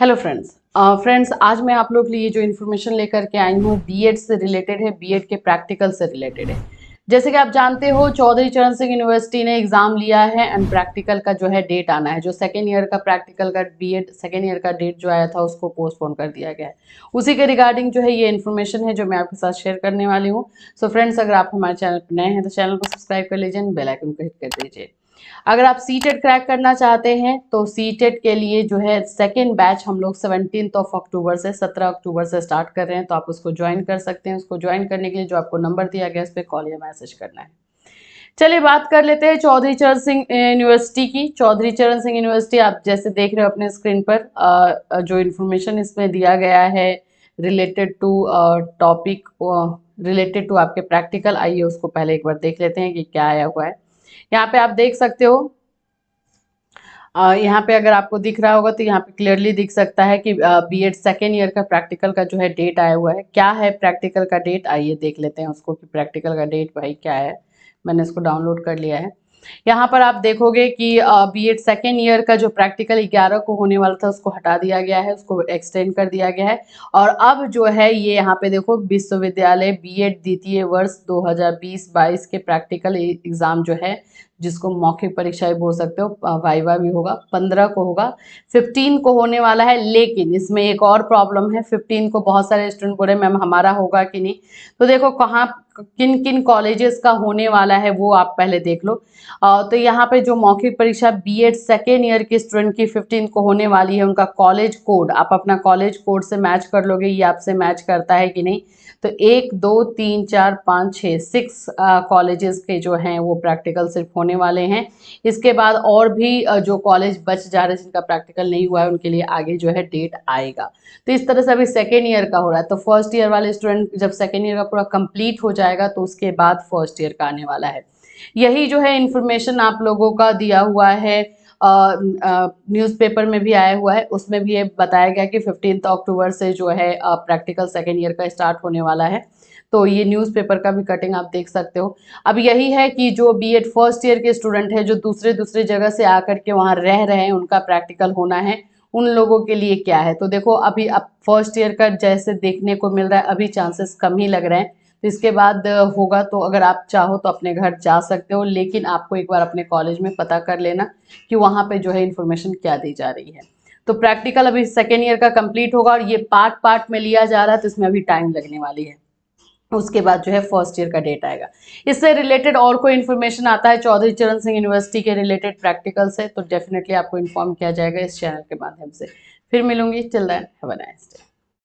hello friends friends आज मैं आप लोग के लिए जो इन्फॉर्मेशन लेकर के आई हूँ बीएड से रिलेटेड है बीएड के प्रैक्टिकल से रिलेटेड है जैसे कि आप जानते हो चौधरी चरण सिंह यूनिवर्सिटी ने एग्ज़ाम लिया है एंड प्रैक्टिकल का जो है डेट आना है जो सेकेंड ईयर का प्रैक्टिकल का बीएड सेकेंड ईयर का डेट जो आया था उसको पोस्टपोन कर दिया गया है उसी के रिगार्डिंग जो है ये इन्फॉर्मेशन है जो मैं आपके साथ शेयर करने वाली हूँ सो फ्रेंड्स अगर आप हमारे चैनल पर नए हैं तो चैनल को सब्सक्राइब कर लीजिए बेलाइकन को हिट कर दीजिए अगर आप सी क्रैक करना चाहते हैं तो सी के लिए जो है सेकेंड बैच हम लोग सेवनटीन ऑफ अक्टूबर से सत्रह अक्टूबर से स्टार्ट कर रहे हैं तो आप उसको ज्वाइन कर सकते हैं उसको ज्वाइन करने के लिए जो आपको नंबर दिया गया उस पर कॉल या मैसेज करना है चलिए बात कर लेते हैं चौधरी चरण सिंह यूनिवर्सिटी की चौधरी चरण सिंह यूनिवर्सिटी आप जैसे देख रहे हो अपने स्क्रीन पर जो इन्फॉर्मेशन इसमें दिया गया है related to topic related to आपके प्रैक्टिकल आइए उसको पहले एक बार देख लेते हैं कि क्या आया हुआ है यहाँ पे आप देख सकते हो यहाँ पे अगर आपको दिख रहा होगा तो यहाँ पे क्लियरली दिख सकता है कि बी एड सेकेंड ईयर का प्रैक्टिकल का जो है डेट आया हुआ है क्या है प्रैक्टिकल का डेट आइए देख लेते हैं उसको कि प्रैक्टिकल का डेट भाई क्या है मैंने इसको डाउनलोड कर लिया है यहाँ पर आप देखोगे कि बी एड सेकेंड ईयर का जो प्रैक्टिकल ग्यारह को होने वाला था उसको हटा दिया गया है उसको एक्सटेंड कर दिया गया है और अब जो है ये यहाँ पे देखो विश्वविद्यालय बी एड द्वितीय वर्ष 2020-22 के प्रैक्टिकल एग्ज़ाम जो है जिसको मौखिक परीक्षा बोल सकते हो वाइवा भी होगा पंद्रह को होगा फिफ्टीन को होने वाला है लेकिन इसमें एक और प्रॉब्लम है फिफ्टीन को बहुत सारे स्टूडेंट बोले मैम हमारा होगा कि नहीं तो देखो कहाँ किन किन कॉलेजेस का होने वाला है वो आप पहले देख लो आ, तो यहाँ पे जो मौखिक परीक्षा बी एड सेकेंड ईयर के स्टूडेंट की फिफ्टीन को होने वाली है उनका कॉलेज कोड आप अपना कॉलेज कोड से मैच कर लोगे ये आपसे मैच करता है कि नहीं तो एक दो तीन चार पाँच छः सिक्स कॉलेजेस के जो हैं वो प्रैक्टिकल सिर्फ होने होने वाले हैं इसके बाद और भी जो कॉलेज बच जा रहे हैं जिनका प्रैक्टिकल नहीं हुआ है उनके लिए आगे जो है डेट आएगा तो इस तरह से अभी सेकेंड ईयर का हो रहा है तो फर्स्ट ईयर वाले स्टूडेंट जब सेकेंड ईयर का पूरा कंप्लीट हो जाएगा तो उसके बाद फर्स्ट ईयर का आने वाला है यही जो है इन्फॉर्मेशन आप लोगों का दिया हुआ है न्यूज़पेपर में भी आया हुआ है उसमें भी ये बताया गया कि फिफ्टीन अक्टूबर से जो है प्रैक्टिकल सेकेंड ईयर का स्टार्ट होने वाला है तो ये न्यूज़पेपर का भी कटिंग आप देख सकते हो अब यही है कि जो बीएड फर्स्ट ईयर के स्टूडेंट हैं जो दूसरे दूसरे जगह से आकर के वहाँ रह रहे हैं उनका प्रैक्टिकल होना है उन लोगों के लिए क्या है तो देखो अभी अब फर्स्ट ईयर का जैसे देखने को मिल रहा है अभी चांसेस कम ही लग रहे हैं तो इसके बाद होगा तो अगर आप चाहो तो अपने घर जा सकते हो लेकिन आपको एक बार अपने कॉलेज में पता कर लेना कि वहाँ पे जो है इन्फॉर्मेशन क्या दी जा रही है तो प्रैक्टिकल अभी सेकेंड ईयर का कंप्लीट होगा और ये पार्ट पार्ट में लिया जा रहा है तो इसमें अभी टाइम लगने वाली है उसके बाद जो है फर्स्ट ईयर का डेट आएगा इससे रिलेटेड और कोई इन्फॉर्मेशन आता है चौधरी चरण सिंह यूनिवर्सिटी के रिलेटेड प्रैक्टिकल से तो डेफिनेटली आपको इन्फॉर्म किया जाएगा इस चैनल के माध्यम से फिर मिलूंगी till then have a nice day